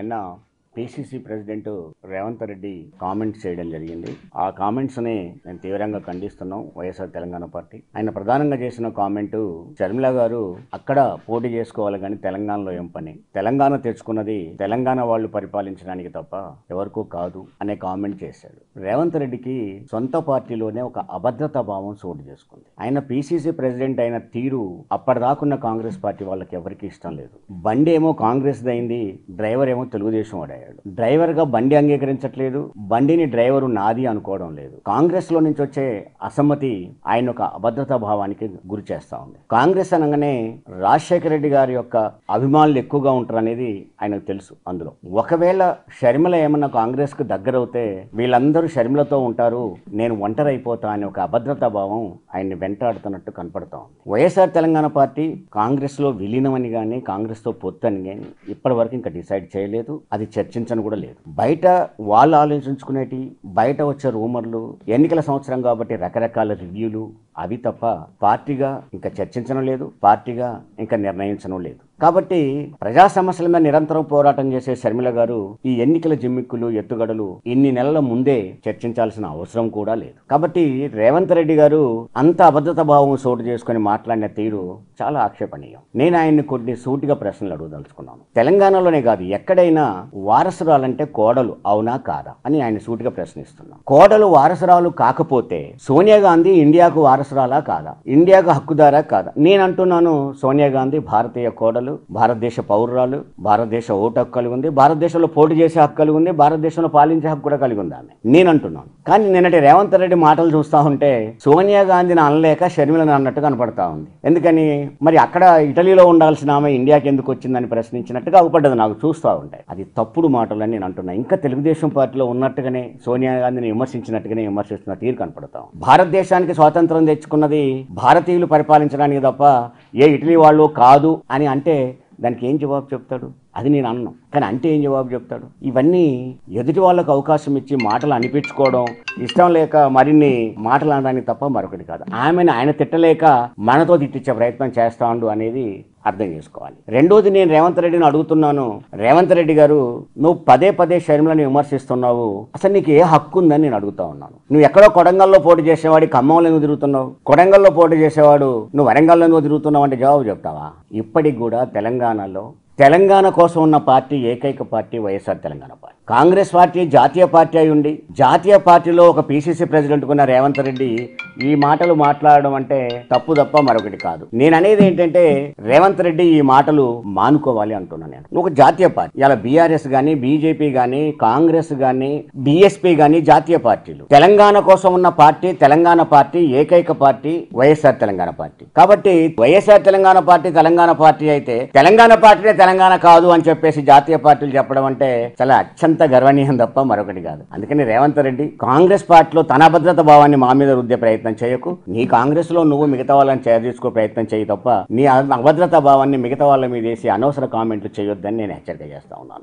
ஏன்னா PCC president Revanth Reddy comments చేయడం జరిగింది ఆ కామెంట్స్ని నేను తీవ్రంగా ఖండిస్తున్నాం వైఎస్ఆర్ తెలంగాణ పార్టీ ఆయన ప్రధానంగా చేసిన కామెంటు శర్మిల గారు అక్కడ పోటీ చేసుకోవాలి కానీ తెలంగాణలో ఏం పని తెలంగాణ తెచ్చుకున్నది తెలంగాణ వాళ్ళు పరిపాలించడానికి తప్ప ఎవరికూ కాదు అనే కామెంట్ చేశాడు రేవంత్ రెడ్డికి సొంత పార్టీలోనే ఒక అభద్రతా భావం చోటు చేసుకుంది ఆయన పిసిసి ప్రెసిడెంట్ అయిన తీరు అప్పటిదాకున్న కాంగ్రెస్ పార్టీ వాళ్ళకి ఎవరికి ఇష్టం లేదు బండి ఏమో కాంగ్రెస్ దైంది డ్రైవర్ ఏమో తెలుగుదేశం వాడాయి డ్రైవర్ గా బండి అంగీకరించట్లేదు బండిని డ్రైవరు నాది అనుకోవడం లేదు కాంగ్రెస్లో నుంచి వచ్చే అసమ్మతి ఆయన ఒక అభద్రతా భావానికి గురి చేస్తా ఉంది కాంగ్రెస్ అనగానే రాజశేఖర రెడ్డి గారి యొక్క అభిమానులు ఎక్కువగా ఉంటారు అనేది ఆయనకు తెలుసు అందులో ఒకవేళ షర్మిల ఏమన్నా కాంగ్రెస్కు దగ్గరవుతే వీళ్ళందరూ షర్మిలతో ఉంటారు నేను ఒంటరైపోతా అనే ఒక అభద్రతా భావం ఆయన్ని వెంటాడుతున్నట్టు కనపడతా ఉంది వైఎస్ఆర్ తెలంగాణ పార్టీ కాంగ్రెస్లో విలీనమని కానీ తో పొత్తు అని కానీ ఇప్పటి వరకు ఇంకా డిసైడ్ చేయలేదు అది చర్చ చర్చించను కూడా లేదు బయట వాళ్ళు ఆలోచించుకునేటి బయట వచ్చే రూమర్లు ఎన్నికల సంవత్సరం కాబట్టి రకరకాల రివ్యూలు అవి తప్ప పార్టీగా ఇంకా చర్చించడం లేదు పార్టీగా ఇంకా నిర్ణయించడం లేదు కాబట్టి ప్రజా సమస్యల మీద నిరంతరం పోరాటం చేసే శర్మిల గారు ఈ ఎన్నికల జిమ్మిక్కులు ఎత్తుగడలు ఇన్ని నెలల ముందే చర్చించాల్సిన అవసరం కూడా లేదు కాబట్టి రేవంత్ రెడ్డి గారు అంత అబద్ధత భావం చోటు చేసుకుని మాట్లాడిన తీరు చాలా ఆక్షేపణీయం నేను ఆయన్ని కొన్ని సూటిగా ప్రశ్నలు అడుగుదలుచుకున్నాను తెలంగాణలోనే కాదు ఎక్కడైనా వారసురాలంటే కోడలు అవునా కాదా అని ఆయన సూటిగా ప్రశ్నిస్తున్నాను కోడలు వారసురాలు కాకపోతే సోనియా గాంధీ ఇండియాకు వారసురాలా కాదా ఇండియాకు హక్కుదారా కాదా నేను అంటున్నాను సోనియా గాంధీ భారతీయ కోడలు పౌరురాలు భారతదేశ పౌరురాలు భారతదేశ ఓటు హక్కు కలిగి ఉంది భారతదేశంలో పోటీ చేసే హక్కు కలిగి ఉంది భారతదేశంలో పాలించే హక్కు కూడా కలిగి ఉంది ఆమె నేను అంటున్నాను కానీ నిన్నటి రేవంత్ రెడ్డి మాటలు చూస్తా ఉంటే సోనియా గాంధీని అనలేక షర్మిలను అన్నట్టు కనపడతా ఉంది ఎందుకని మరి అక్కడ ఇటలీలో ఉండాల్సిన ఆమె ఇండియాకి ఎందుకు వచ్చిందని ప్రశ్నించినట్టుగా అగుపడ్డది నాకు చూస్తూ ఉంటాయి అది తప్పుడు మాటలు నేను అంటున్నా ఇంకా తెలుగుదేశం పార్టీలో ఉన్నట్టుగానే సోనియా గాంధీని విమర్శించినట్టుగానే విమర్శిస్తున్న తీరు కనపడతాం భారతదేశానికి స్వాతంత్రం తెచ్చుకున్నది భారతీయులు పరిపాలించడానికి తప్ప ఏ ఇటలీ వాళ్ళు కాదు అని అంటే దానికి ఏం జవాబు చెప్తాడు అది నేను అన్నాను కానీ అంటే ఏం జవాబు చెప్తాడు ఇవన్నీ ఎదుటి వాళ్ళకు అవకాశం ఇచ్చి మాటలు అనిపించుకోవడం ఇష్టం లేక మరిన్ని మాటలు అనడానికి తప్ప మరొకటి కాదు ఆమెను ఆయన తిట్టలేక మనతో తిట్టించే ప్రయత్నం చేస్తాడు అనేది అర్థం చేసుకోవాలి రెండోది నేను రేవంత్ రెడ్డిని అడుగుతున్నాను రేవంత్ రెడ్డి గారు నువ్వు పదే పదే షర్మిలను విమర్శిస్తున్నావు అసలు నీకు ఏ హక్కు ఉందని నేను అడుగుతా ఉన్నాను నువ్వు ఎక్కడో కొడంగల్లో పోటీ చేసేవాడి ఖమ్మంలో ఎందుకు తిరుగుతున్నావు కొడంగల్లో పోటీ చేసేవాడు నువ్వు వరంగల్లో ఎందుకు తిరుగుతున్నావు అంటే జవాబు చెప్తావా ఇప్పటికి కూడా తెలంగాణలో తెలంగాణ కోసం ఉన్న పార్టీ ఏకైక party YSR Telangana party Congress party జాతీయ పార్టీ అయి ఉండి జాతీయ పార్టీలో ఒక పీసీసీ ప్రెసిడెంట్కున్న రేవంత్ రెడ్డి ఈ మాటలు మాట్లాడడం అంటే తప్పు తప్ప మరొకటి కాదు నేను అనేది ఏంటంటే రేవంత్ రెడ్డి ఈ మాటలు మానుకోవాలి అంటున్నా నేను ఒక జాతీయ పార్టీ ఇలా బీఆర్ఎస్ కానీ బీజేపీ కానీ కాంగ్రెస్ కానీ బీఎస్పీ కానీ జాతీయ పార్టీలు తెలంగాణ కోసం ఉన్న పార్టీ తెలంగాణ పార్టీ ఏకైక పార్టీ వైఎస్ఆర్ తెలంగాణ పార్టీ కాబట్టి YSR Telangana party Telangana party అయితే తెలంగాణ పార్టీనే తెలంగాణ కాదు అని చెప్పేసి జాతీయ పార్టీలు చెప్పడం అంటే చాలా అత్యంత గర్వనీయం తప్ప మరొకటి కాదు అందుకని రేవంత్ రెడ్డి కాంగ్రెస్ పార్టీలో తన భద్రత భావాన్ని మా మీద వృద్ధి ప్రయత్నం ప్రయత్నం చేయకు నీ కాంగ్రెస్ లో నువ్వు మిగతా వాళ్ళని చేర చేసుకో ప్రయత్నం చేయి తప్ప నీ అభద్రతా భావాన్ని మిగతా వాళ్ళ మీద వేసి అనవసర కామెంట్లు చేయొద్దని నేను హెచ్చరిక చేస్తా ఉన్నాను